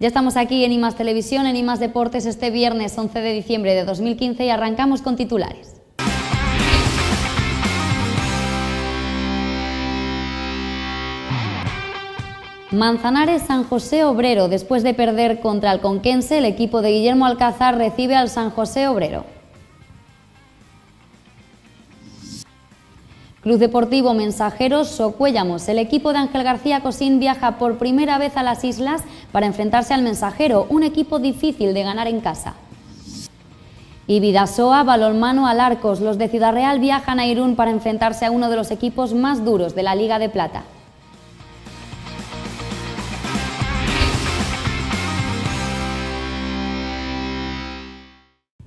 Ya estamos aquí en IMAS Televisión, en IMAS Deportes, este viernes 11 de diciembre de 2015 y arrancamos con titulares. Manzanares San José Obrero. Después de perder contra el Conquense, el equipo de Guillermo Alcázar recibe al San José Obrero. Cruz Deportivo Mensajeros Socuellamos. El equipo de Ángel García Cosín viaja por primera vez a las islas para enfrentarse al Mensajero, un equipo difícil de ganar en casa. Y Vidasoa, Balonmano al Arcos. Los de Ciudad Real viajan a Irún para enfrentarse a uno de los equipos más duros de la Liga de Plata.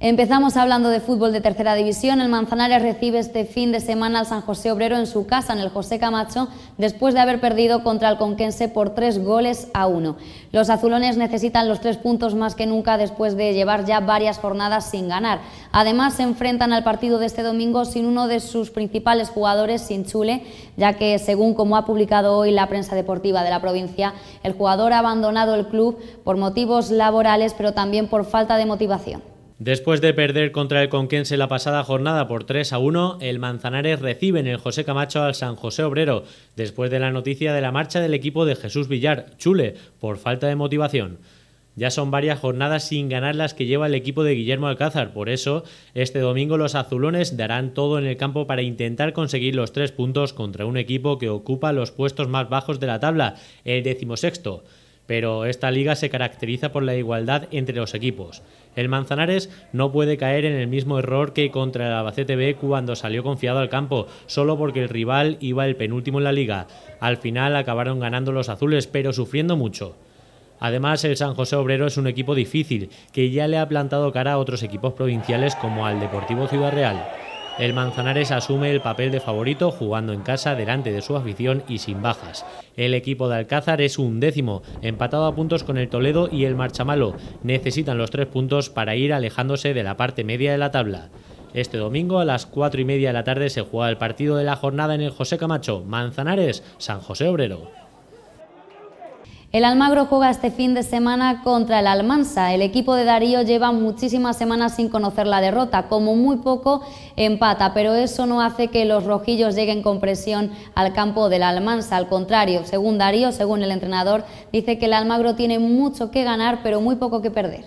Empezamos hablando de fútbol de tercera división. El Manzanares recibe este fin de semana al San José Obrero en su casa, en el José Camacho, después de haber perdido contra el Conquense por tres goles a uno. Los azulones necesitan los tres puntos más que nunca después de llevar ya varias jornadas sin ganar. Además, se enfrentan al partido de este domingo sin uno de sus principales jugadores, sin Chule, ya que, según como ha publicado hoy la prensa deportiva de la provincia, el jugador ha abandonado el club por motivos laborales, pero también por falta de motivación. Después de perder contra el Conquense la pasada jornada por 3 a 1, el Manzanares recibe en el José Camacho al San José Obrero, después de la noticia de la marcha del equipo de Jesús Villar, Chule, por falta de motivación. Ya son varias jornadas sin ganar las que lleva el equipo de Guillermo Alcázar, por eso este domingo los azulones darán todo en el campo para intentar conseguir los tres puntos contra un equipo que ocupa los puestos más bajos de la tabla, el decimosexto pero esta liga se caracteriza por la igualdad entre los equipos. El Manzanares no puede caer en el mismo error que contra el Albacete B cuando salió confiado al campo, solo porque el rival iba el penúltimo en la liga. Al final acabaron ganando los azules, pero sufriendo mucho. Además, el San José Obrero es un equipo difícil, que ya le ha plantado cara a otros equipos provinciales como al Deportivo Ciudad Real. El Manzanares asume el papel de favorito jugando en casa delante de su afición y sin bajas. El equipo de Alcázar es un décimo, empatado a puntos con el Toledo y el Marchamalo. Necesitan los tres puntos para ir alejándose de la parte media de la tabla. Este domingo a las 4 y media de la tarde se juega el partido de la jornada en el José Camacho, Manzanares, San José Obrero. El Almagro juega este fin de semana contra el Almansa. El equipo de Darío lleva muchísimas semanas sin conocer la derrota, como muy poco empata, pero eso no hace que los rojillos lleguen con presión al campo del Almansa. Al contrario, según Darío, según el entrenador, dice que el Almagro tiene mucho que ganar, pero muy poco que perder.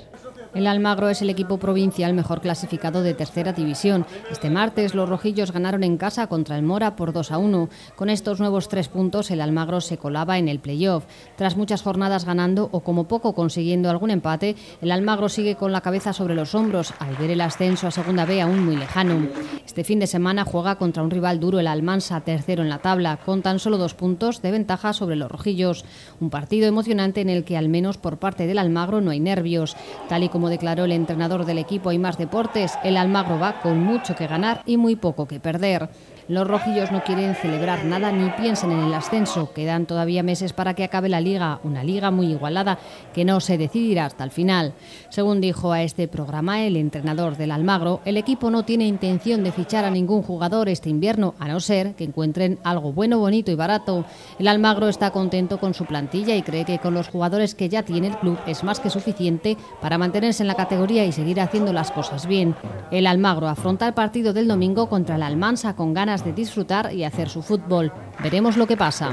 El Almagro es el equipo provincial mejor clasificado de tercera división. Este martes los rojillos ganaron en casa contra el Mora por 2 a 1. Con estos nuevos tres puntos el Almagro se colaba en el playoff. Tras muchas jornadas ganando o como poco consiguiendo algún empate, el Almagro sigue con la cabeza sobre los hombros al ver el ascenso a Segunda B aún muy lejano. Este fin de semana juega contra un rival duro el Almansa, tercero en la tabla, con tan solo dos puntos de ventaja sobre los rojillos. Un partido emocionante en el que al menos por parte del Almagro no hay nervios, tal y como declaró el entrenador del equipo y más deportes, el Almagro va con mucho que ganar y muy poco que perder. Los rojillos no quieren celebrar nada ni piensen en el ascenso. Quedan todavía meses para que acabe la liga, una liga muy igualada que no se decidirá hasta el final. Según dijo a este programa el entrenador del Almagro, el equipo no tiene intención de fichar a ningún jugador este invierno, a no ser que encuentren algo bueno, bonito y barato. El Almagro está contento con su plantilla y cree que con los jugadores que ya tiene el club es más que suficiente para mantener en la categoría y seguir haciendo las cosas bien. El Almagro afronta el partido del domingo contra el Almansa con ganas de disfrutar y hacer su fútbol. Veremos lo que pasa.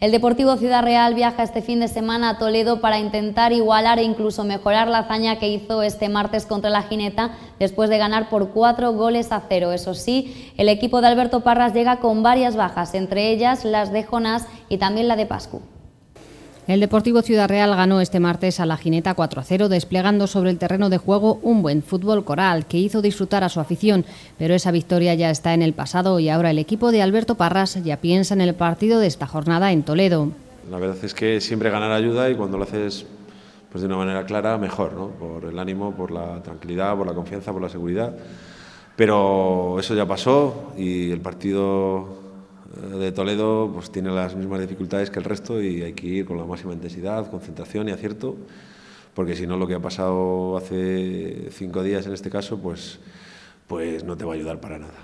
El Deportivo Ciudad Real viaja este fin de semana a Toledo para intentar igualar e incluso mejorar la hazaña que hizo este martes contra la Gineta después de ganar por cuatro goles a cero. Eso sí, el equipo de Alberto Parras llega con varias bajas, entre ellas las de Jonás y también la de Pascu. El Deportivo Ciudad Real ganó este martes a la Jineta 4-0, desplegando sobre el terreno de juego un buen fútbol coral que hizo disfrutar a su afición, pero esa victoria ya está en el pasado y ahora el equipo de Alberto Parras ya piensa en el partido de esta jornada en Toledo. La verdad es que siempre ganar ayuda y cuando lo haces pues de una manera clara, mejor, ¿no? por el ánimo, por la tranquilidad, por la confianza, por la seguridad. Pero eso ya pasó y el partido eh, de Toledo pues, tiene las mismas dificultades que el resto y hay que ir con la máxima intensidad, concentración y acierto, porque si no lo que ha pasado hace cinco días en este caso, pues, pues no te va a ayudar para nada.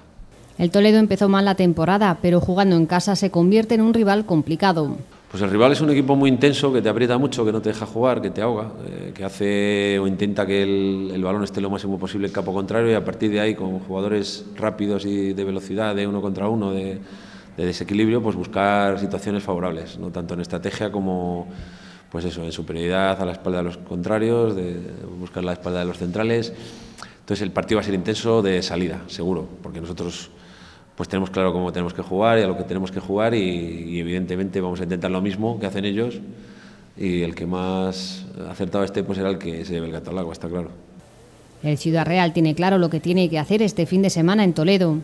El Toledo empezó mal la temporada, pero jugando en casa se convierte en un rival complicado. Pues el rival es un equipo muy intenso, que te aprieta mucho, que no te deja jugar, que te ahoga, eh, que hace o intenta que el, el, balón esté lo máximo posible en campo contrario y a partir de ahí con jugadores rápidos y de velocidad, de uno contra uno, de de desequilibrio, pues buscar situaciones favorables, no tanto en estrategia como pues eso, en superioridad a la espalda de los contrarios, de buscar la espalda de los centrales. Entonces el partido va a ser intenso de salida, seguro, porque nosotros pues tenemos claro cómo tenemos que jugar y a lo que tenemos que jugar y, evidentemente vamos a intentar lo mismo que hacen ellos y el que más acertado esté pues será el que se lleve el gato al agua, está claro. El Ciudad Real tiene claro lo que tiene que hacer este fin de semana en Toledo.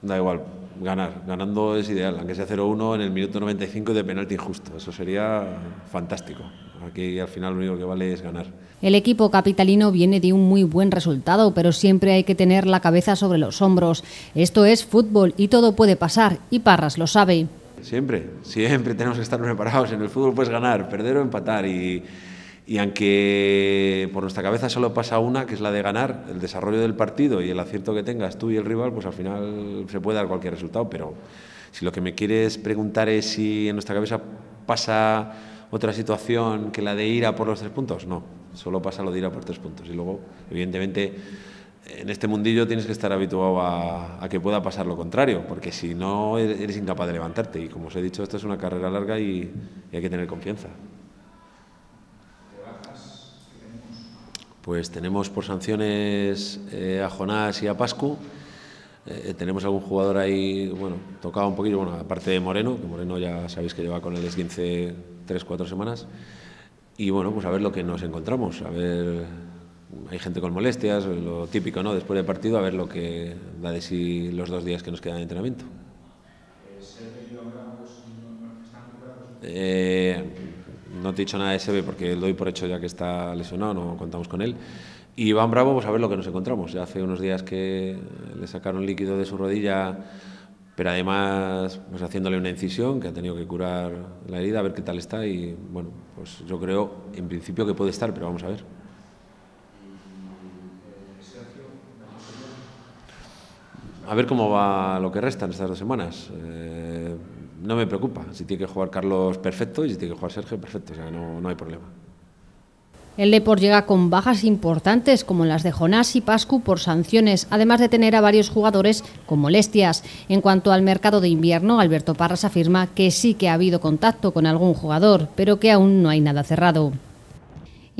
Da igual, ganar. Ganando es ideal, aunque sea 0-1 en el minuto 95 de penalti injusto. Eso sería fantástico. Aquí al final lo único que vale es ganar. El equipo capitalino viene de un muy buen resultado, pero siempre hay que tener la cabeza sobre los hombros. Esto es fútbol y todo puede pasar, y Parras lo sabe. Siempre, siempre tenemos que estar preparados. En el fútbol puedes ganar, perder o empatar y y aunque por nuestra cabeza solo pasa una, que es la de ganar, el desarrollo del partido y el acierto que tengas tú y el rival, pues al final se puede dar cualquier resultado. Pero si lo que me quieres preguntar es si en nuestra cabeza pasa otra situación que la de ir a por los tres puntos, no. Solo pasa lo de ir a por tres puntos. Y luego, evidentemente, en este mundillo tienes que estar habituado a, que pueda pasar lo contrario, porque si no, eres incapaz de levantarte. Y como os he dicho, esto es una carrera larga y hay que tener confianza. pues tenemos por sanciones eh, a Jonás y a Pascu. Eh, eh, tenemos algún jugador ahí, bueno, tocado un poquillo, bueno, aparte de Moreno, que Moreno ya sabéis que lleva con el S15 3-4 semanas. Y bueno, pues a ver lo que nos encontramos, a ver, hay gente con molestias, lo típico, ¿no? Después del partido, a ver lo que da de sí los dos días que nos quedan de entrenamiento. Eh, no te he dicho nada de Seve porque lo doy por hecho ya que está lesionado, no contamos con él. Y Iván Bravo, pues a ver lo que nos encontramos. Ya hace unos días que le sacaron líquido de su rodilla, pero además pues haciéndole una incisión que ha tenido que curar la herida, a ver qué tal está. Y bueno, pues yo creo en principio que puede estar, pero vamos a ver. A ver cómo va lo que resta en estas dos semanas. Eh, no me preocupa. Si tiene que jugar Carlos, perfecto, y si tiene que jugar Sergio, perfecto. O sea, no, hay problema. El Depor llega con bajas importantes como las de Jonás y Pascu por sanciones, además de tener a varios jugadores con molestias. En cuanto al mercado de invierno, Alberto Parras afirma que sí que ha habido contacto con algún jugador, pero que aún no hay nada cerrado.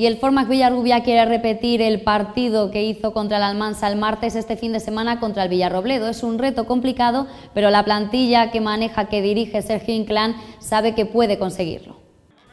Y el Formac Villarrubia quiere repetir el partido que hizo contra el Almansa el martes este fin de semana contra el Villarrobledo. Es un reto complicado, pero la plantilla que maneja, que dirige Sergio Inclán, sabe que puede conseguirlo.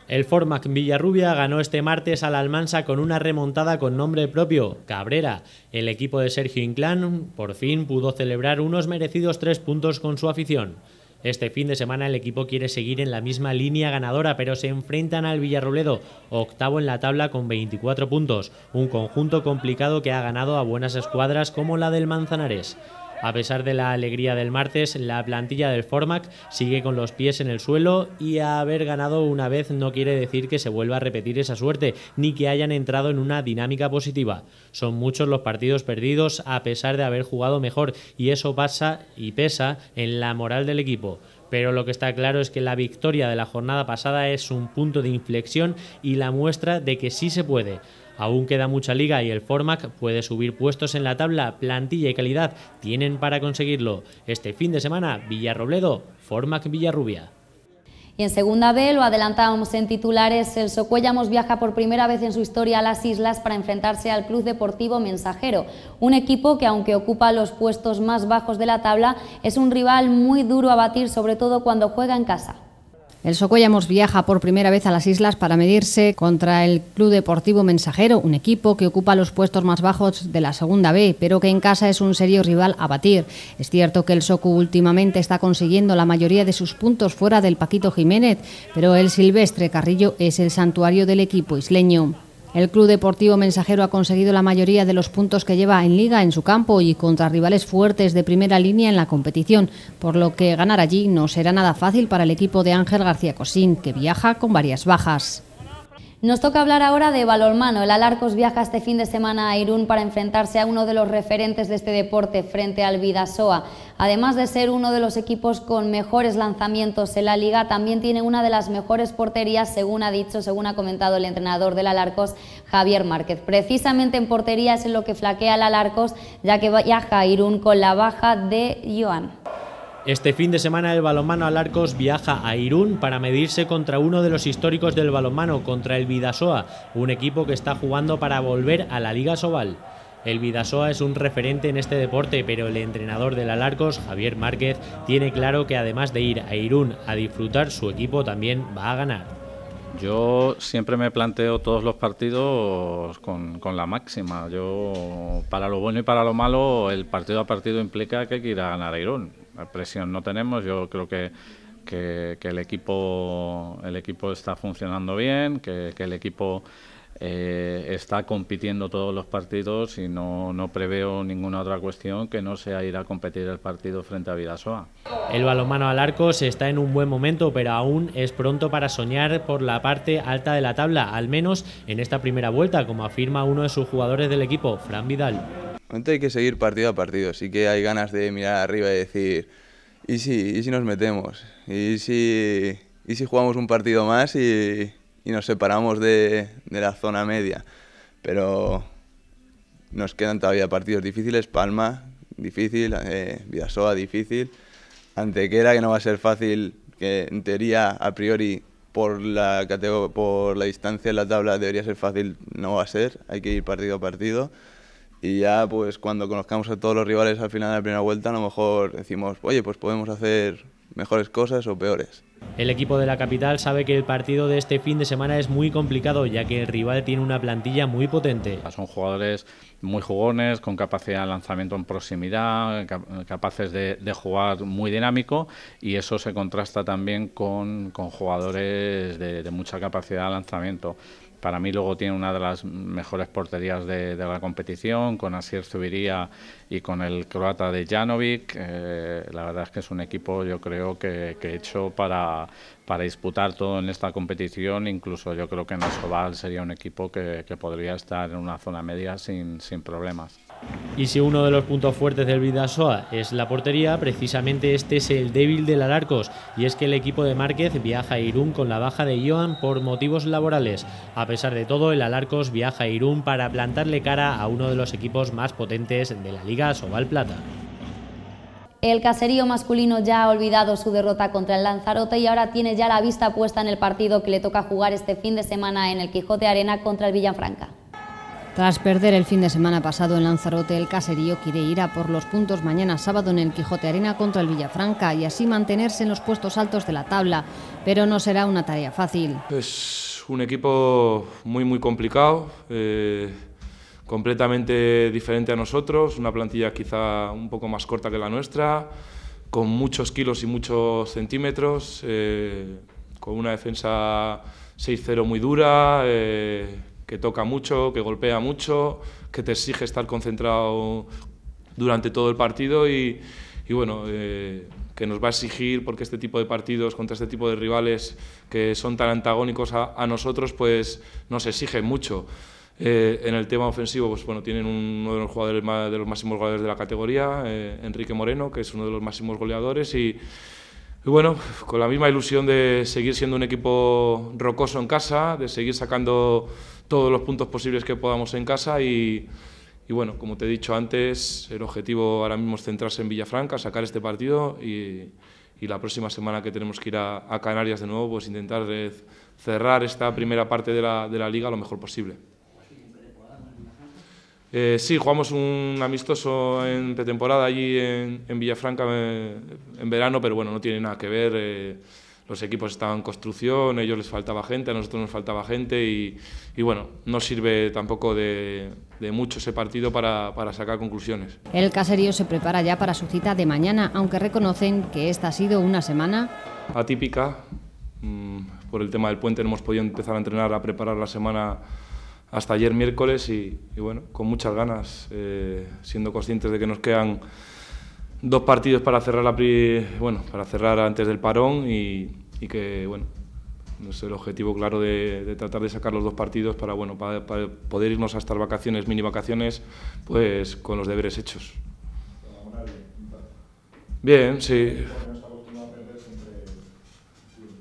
El Formac Villarrubia ganó este martes al Almansa con una remontada con nombre propio, Cabrera. El equipo de Sergio Inclán por fin pudo celebrar unos merecidos tres puntos con su afición. Este fin de semana el equipo quiere seguir en la misma línea ganadora, pero se enfrentan al Villarrobledo, octavo en la tabla con 24 puntos, un conjunto complicado que ha ganado a buenas escuadras como la del Manzanares. A pesar de la alegría del martes, la plantilla del Formac sigue con los pies en el suelo y haber ganado una vez no quiere decir que se vuelva a repetir esa suerte ni que hayan entrado en una dinámica positiva. Son muchos los partidos perdidos a pesar de haber jugado mejor y eso pasa y pesa en la moral del equipo pero lo que está claro es que la victoria de la jornada pasada es un punto de inflexión y la muestra de que sí se puede. Aún queda mucha liga y el Formac puede subir puestos en la tabla, plantilla y calidad tienen para conseguirlo. Este fin de semana, Villarrobledo, Formac Villarrubia. Y en Segunda B, lo adelantábamos en titulares, el Socuellamos viaja por primera vez en su historia a las islas para enfrentarse al Club Deportivo Mensajero, un equipo que aunque ocupa los puestos más bajos de la tabla, es un rival muy duro a batir, sobre todo cuando juega en casa. El Socollamos viaja por primera vez a las islas para medirse contra el Club Deportivo Mensajero, un equipo que ocupa los puestos más bajos de la Segunda B, pero que en casa es un serio rival a batir. Es cierto que el Socu últimamente está consiguiendo la mayoría de sus puntos fuera del Paquito Jiménez, pero el Silvestre Carrillo es el santuario del equipo isleño. El Club Deportivo Mensajero ha conseguido la mayoría de los puntos que lleva en liga en su campo y contra rivales fuertes de primera línea en la competición, por lo que ganar allí no será nada fácil para el equipo de Ángel García Cosín, que viaja con varias bajas. Nos toca hablar ahora de balonmano. El Alarcos viaja este fin de semana a Irún para enfrentarse a uno de los referentes de este deporte frente al Vidasoa. Además de ser uno de los equipos con mejores lanzamientos en la liga, también tiene una de las mejores porterías, según ha dicho, según ha comentado el entrenador del Alarcos, Javier Márquez. Precisamente en portería es en lo que flaquea el Alarcos, ya que viaja a Irún con la baja de Joan. Este fin de semana el balonmano Alarcos viaja a Irún para medirse contra uno de los históricos del balonmano, contra el Vidasoa, un equipo que está jugando para volver a la Liga Sobal. El Vidasoa es un referente en este deporte, pero el entrenador del Alarcos, Javier Márquez, tiene claro que además de ir a Irún a disfrutar, su equipo también va a ganar. Yo siempre me planteo todos los partidos con, la máxima. Yo, para lo bueno y para lo malo, el partido a partido implica que hay que ir a ganar a Irún. La presión no tenemos, yo creo que, el, equipo, el equipo está funcionando bien, que, que el equipo eh, está compitiendo todos los partidos y no, preveo ninguna otra cuestión que no sea ir a competir el partido frente a Vidasoa. El balonmano al arco se está en un buen momento, pero aún es pronto para soñar por la parte alta de la tabla, al menos en esta primera vuelta, como afirma uno de sus jugadores del equipo, Fran Vidal. hay que seguir partido a partido, sí que hay ganas de mirar arriba y decir, ¿y si, y si nos metemos? ¿Y si, ¿Y si jugamos un partido más y, y nos separamos de, de la zona media. Pero nos quedan todavía partidos difíciles, Palma difícil, eh, Vidasoa difícil, Antequera que no va a ser fácil, que en teoría a priori por la, por la distancia en la tabla debería ser fácil, no va a ser, hay que ir partido a partido. Y ya pues cuando conozcamos a todos los rivales al final de la primera vuelta, a lo mejor decimos, oye, pues podemos hacer mejores cosas o peores. El equipo de la capital sabe que el partido de este fin de semana es muy complicado, ya que el rival tiene una plantilla muy potente. Ah, son jugadores muy jugones, con capacidad de lanzamiento en proximidad, capaces de, jugar muy dinámico, y eso se contrasta también con, con jugadores de mucha capacidad de lanzamiento. Para mí luego tiene una de las mejores porterías de, la competición, con Asier Zubiría y con el croata de Janovic. Eh, la verdad es que es un equipo yo creo que, que hecho para, disputar todo en esta competición. Incluso yo creo que Nasoval sería un equipo que, podría estar en una zona media sin problemas. Y si uno de los puntos fuertes del Vidasoa es la portería, precisamente este es el débil del Alarcos, y es que el equipo de Márquez viaja a Irún con la baja de Joan por motivos laborales. A pesar de todo, el Alarcos viaja a Irún para plantarle cara a uno de los equipos más potentes de la Liga Sobal Plata. El caserío masculino ya ha olvidado su derrota contra el Lanzarote y ahora tiene ya la vista puesta en el partido que le toca jugar este fin de semana en el Quijote Arena contra el Villanfranca. Tras perder el fin de semana pasado en Lanzarote, el caserío quiere ir a por los puntos mañana sábado en el Quijote Arena contra el Villafranca y así mantenerse en los puestos altos de la tabla, pero no será una tarea fácil. Es un equipo muy muy complicado, eh, completamente diferente a nosotros, una plantilla quizá un poco más corta que la nuestra, con muchos kilos y muchos centímetros, eh, con una defensa 6-0 muy dura. Eh, que toca mucho, que golpea mucho, que te exige estar concentrado durante todo el partido y, bueno, eh, que nos va a exigir, porque este tipo de partidos contra este tipo de rivales que son tan antagónicos a, nosotros, pues nos exige mucho. Eh, en el tema ofensivo, pues bueno, tienen uno de los jugadores de los máximos goleadores de la categoría, eh, Enrique Moreno, que es uno de los máximos goleadores y, y, bueno, con la misma ilusión de seguir siendo un equipo rocoso en casa, de seguir sacando todos los puntos posibles que podamos en casa y, bueno, como te he dicho antes, el objetivo ahora mismo es centrarse en Villafranca, sacar este partido y, la próxima semana que tenemos que ir a, Canarias de nuevo, pues intentar cerrar esta primera parte de la, liga lo mejor posible. Eh, sí, jugamos un amistoso en pretemporada allí en, Villafranca en, verano, pero bueno, no tiene nada que ver. Eh, los equipos estaban en construcción, a ellos les faltaba gente, a nosotros nos faltaba gente y, y bueno, no sirve tampoco de, mucho ese partido para, para, sacar conclusiones. El caserío se prepara ya para su cita de mañana, aunque reconocen que esta ha sido una semana atípica. Mm, por el tema del puente no hemos podido empezar a entrenar, a preparar la semana hasta ayer miércoles y, bueno, con muchas ganas, eh, siendo conscientes de que nos quedan dos partidos para cerrar la bueno para cerrar antes del parón y, y que, bueno, es el objetivo claro de, tratar de sacar los dos partidos para, bueno, para, poder irnos a estas vacaciones, mini vacaciones, pues con los deberes hechos. Bien, sí.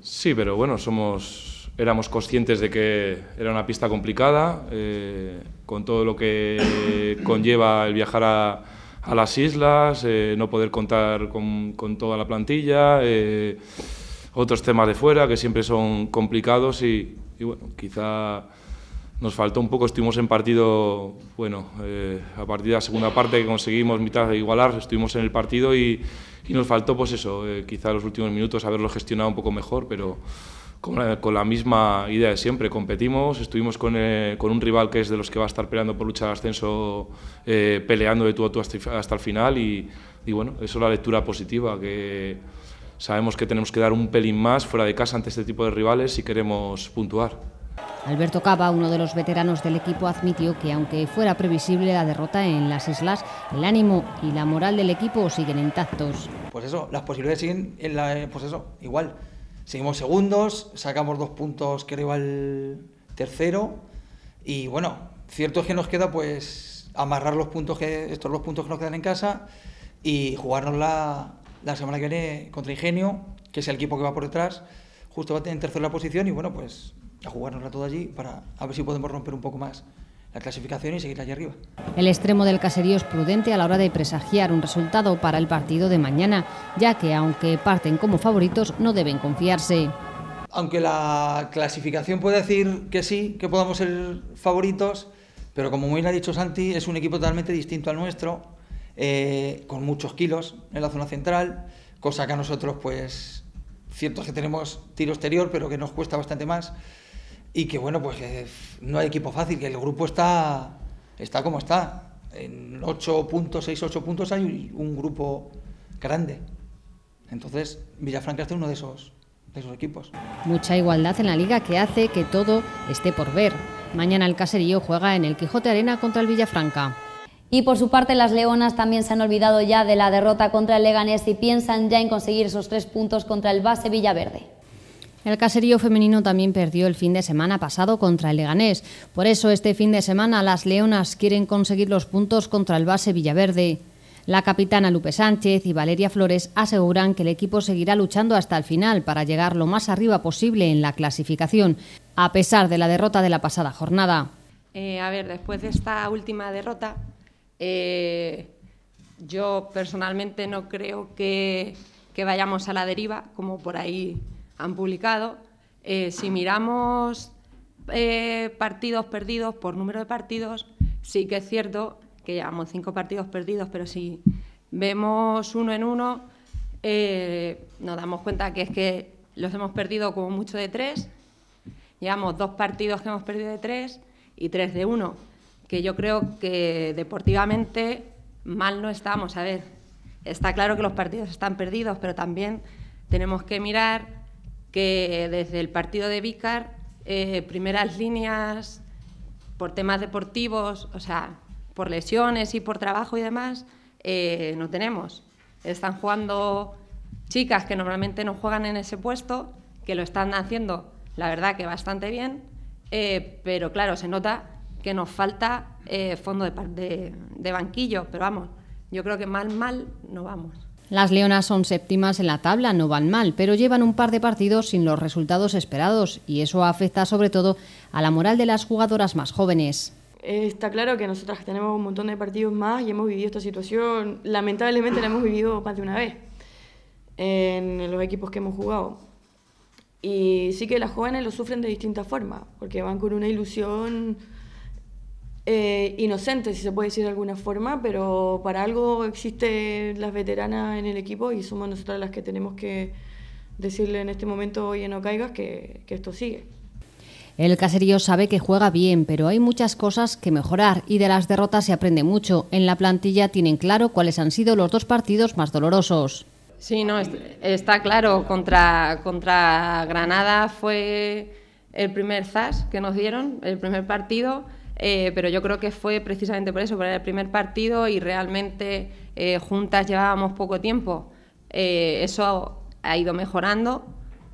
Sí, pero bueno, somos, éramos conscientes de que era una pista complicada, eh, con todo lo que conlleva el viajar a, a las islas, eh, no poder contar con, con toda la plantilla. Eh, otros temas de fuera que siempre son complicados y, bueno, quizá nos faltó un poco, estuvimos en partido, bueno, eh, a partir de la segunda parte que conseguimos mitad de igualar, estuvimos en el partido y, nos faltó pues eso, eh, quizá los últimos minutos haberlo gestionado un poco mejor, pero con la, misma idea de siempre, competimos, estuvimos con, eh, con, un rival que es de los que va a estar peleando por lucha de ascenso, peleando de tú a tú hasta, el final y, y, bueno, eso es la lectura positiva que sabemos que tenemos que dar un pelín más fuera de casa ante este tipo de rivales si queremos puntuar. Alberto Cava, uno de los veteranos del equipo, admitió que aunque fuera previsible la derrota en las islas, el ánimo y la moral del equipo siguen intactos. Pues eso, las posibilidades siguen pues eso, igual. Seguimos segundos, sacamos dos puntos que arriba el tercero y bueno, cierto es que nos queda pues amarrar los puntos que estos dos puntos que nos quedan en casa y jugárnosla la semana que viene contra Ingenio, que es el equipo que va por detrás, justo va en tercera posición y bueno, pues a jugárnosla todo allí para ver si podemos romper un poco más la clasificación y seguir allá arriba. El extremo del caserío es prudente a la hora de presagiar un resultado para el partido de mañana, ya que aunque parten como favoritos no deben confiarse. Aunque la clasificación puede decir que sí, que podamos ser favoritos, pero como muy bien ha dicho Santi, es un equipo totalmente distinto al nuestro, eh, con muchos kilos en la zona central, cosa que a nosotros, pues, cierto es que tenemos tiro exterior, pero que nos cuesta bastante más. Y que bueno, pues eh, no hay equipo fácil, que el grupo está, está como está. En 8 puntos, 6, 8 puntos hay un grupo grande. Entonces, Villafranca es uno de esos, de esos equipos. Mucha igualdad en la liga que hace que todo esté por ver. Mañana el Caserío juega en el Quijote Arena contra el Villafranca. Y por su parte las Leonas también se han olvidado ya de la derrota contra el Leganés y piensan ya en conseguir esos tres puntos contra el base Villaverde. El caserío femenino también perdió el fin de semana pasado contra el Leganés. Por eso este fin de semana las Leonas quieren conseguir los puntos contra el base Villaverde. La capitana Lupe Sánchez y Valeria Flores aseguran que el equipo seguirá luchando hasta el final para llegar lo más arriba posible en la clasificación, a pesar de la derrota de la pasada jornada. Eh, a ver, después de esta última derrota, eh, yo personalmente no creo que, vayamos a la deriva, como por ahí han publicado. Eh, si miramos eh, partidos perdidos por número de partidos, sí que es cierto que llevamos cinco partidos perdidos, pero si vemos uno en uno, nos damos cuenta que es que los hemos perdido como mucho de tres, llevamos dos partidos que hemos perdido de tres y tres de uno que yo creo que deportivamente mal no estamos. A ver, está claro que los partidos están perdidos, pero también tenemos que mirar que desde el partido de Vícar, eh, primeras líneas por temas deportivos, o sea, por lesiones y por trabajo y demás, eh, no tenemos. Están jugando chicas que normalmente no juegan en ese puesto, que lo están haciendo, la verdad que bastante bien, eh, pero claro, se nota que nos falta eh, fondo de, de banquillo, pero vamos, yo creo que mal, mal no vamos. Las leonas son séptimas en la tabla, no van mal, pero llevan un par de partidos sin los resultados esperados y eso afecta sobre todo a la moral de las jugadoras más jóvenes. Está claro que nosotras tenemos un montón de partidos más y hemos vivido esta situación, lamentablemente la hemos vivido más de una vez en los equipos que hemos jugado. Y sí que las jóvenes lo sufren de distintas formas, porque van con una ilusión eh, inocente, si se puede decir de alguna forma, pero para algo existen las veteranas en el equipo y somos nosotras las que tenemos que decirle en este momento, hoy en Ocaigas que, que esto sigue. El caserío sabe que juega bien, pero hay muchas cosas que mejorar y de las derrotas se aprende mucho. En la plantilla tienen claro cuáles han sido los dos partidos más dolorosos. Sí, no, está claro, contra, contra Granada fue el primer ZAS que nos dieron, el primer partido. Eh, pero yo creo que fue precisamente por eso, por el primer partido y realmente eh, juntas llevábamos poco tiempo. Eh, eso ha ido mejorando.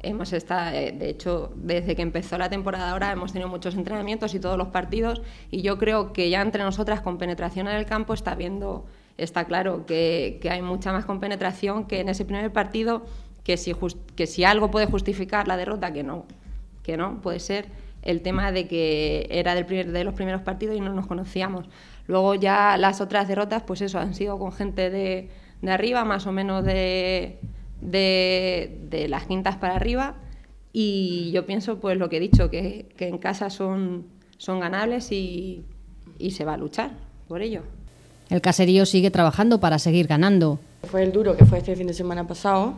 Hemos de hecho, desde que empezó la temporada ahora hemos tenido muchos entrenamientos y todos los partidos y yo creo que ya entre nosotras con penetración en el campo está viendo, está claro que, hay mucha más compenetración que en ese primer partido, que si, algo puede justificar la derrota, que no, puede ser el tema de que era del primer, de los primeros partidos y no nos conocíamos. Luego ya las otras derrotas, pues eso, han sido con gente de, de arriba, más o menos de, de, las quintas para arriba. Y yo pienso, pues lo que he dicho, que, que en casa son, son ganables y, y se va a luchar por ello. El caserío sigue trabajando para seguir ganando. Fue el duro que fue este fin de semana pasado,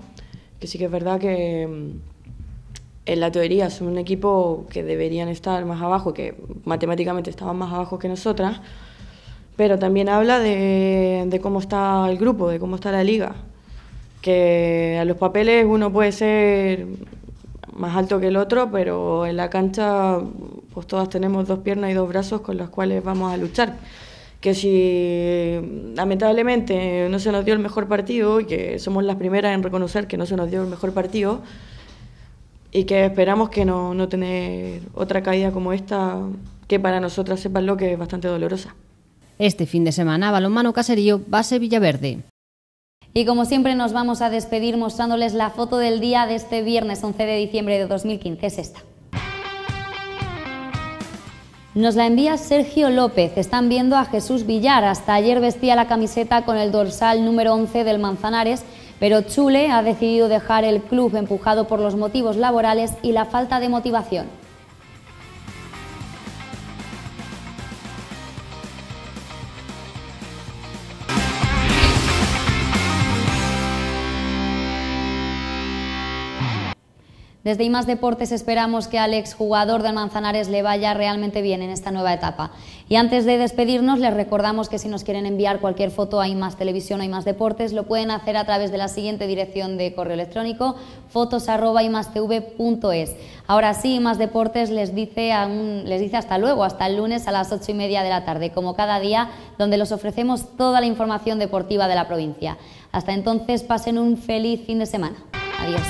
que sí que es verdad que en la teoría son un equipo que deberían estar más abajo, que matemáticamente estaban más abajo que nosotras, pero también habla de, de, cómo está el grupo, de cómo está la liga, que a los papeles uno puede ser más alto que el otro, pero en la cancha pues todas tenemos dos piernas y dos brazos con los cuales vamos a luchar. Que si lamentablemente no se nos dio el mejor partido y que somos las primeras en reconocer que no se nos dio el mejor partido, y que esperamos que no, no tener otra caída como esta, que para nosotras sepan lo que es bastante dolorosa. Este fin de semana, Balonmano Caserío, base Villaverde. Y como siempre nos vamos a despedir mostrándoles la foto del día de este viernes 11 de diciembre de 2015, es esta. Nos la envía Sergio López. Están viendo a Jesús Villar. Hasta ayer vestía la camiseta con el dorsal número 11 del Manzanares pero Chule ha decidido dejar el club empujado por los motivos laborales y la falta de motivación. Desde IMAS Deportes esperamos que al jugador de Manzanares le vaya realmente bien en esta nueva etapa. Y antes de despedirnos, les recordamos que si nos quieren enviar cualquier foto a IMAS Televisión o IMAS Deportes, lo pueden hacer a través de la siguiente dirección de correo electrónico, fotos.imastv.es. Ahora sí, IMAS Deportes les dice, les dice hasta luego, hasta el lunes a las ocho y media de la tarde, como cada día, donde les ofrecemos toda la información deportiva de la provincia. Hasta entonces, pasen un feliz fin de semana. Adiós.